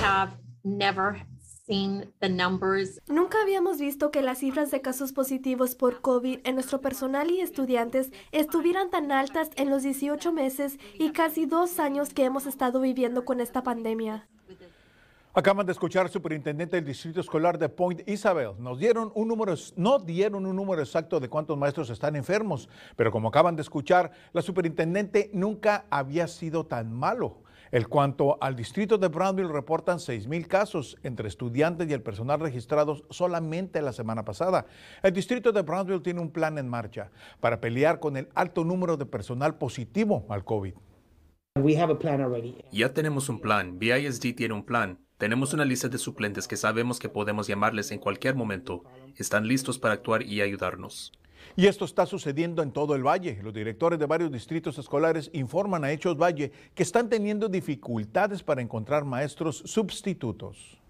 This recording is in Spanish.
have never seen numbers. Nunca habíamos visto que las cifras de casos positivos por COVID en nuestro personal y estudiantes estuvieran tan altas en los 18 meses y casi dos años que hemos estado viviendo con esta pandemia. Acaban de escuchar superintendente del Distrito Escolar de Point Isabel. Nos dieron un número, no dieron un número exacto de cuántos maestros están enfermos, pero como acaban de escuchar, la superintendente nunca había sido tan malo. El cuanto al distrito de Brownville, reportan 6.000 casos entre estudiantes y el personal registrados solamente la semana pasada. El distrito de Brownville tiene un plan en marcha para pelear con el alto número de personal positivo al COVID. Ya tenemos un plan, BISD tiene un plan. Tenemos una lista de suplentes que sabemos que podemos llamarles en cualquier momento. Están listos para actuar y ayudarnos. Y esto está sucediendo en todo el valle. Los directores de varios distritos escolares informan a Hechos Valle que están teniendo dificultades para encontrar maestros sustitutos.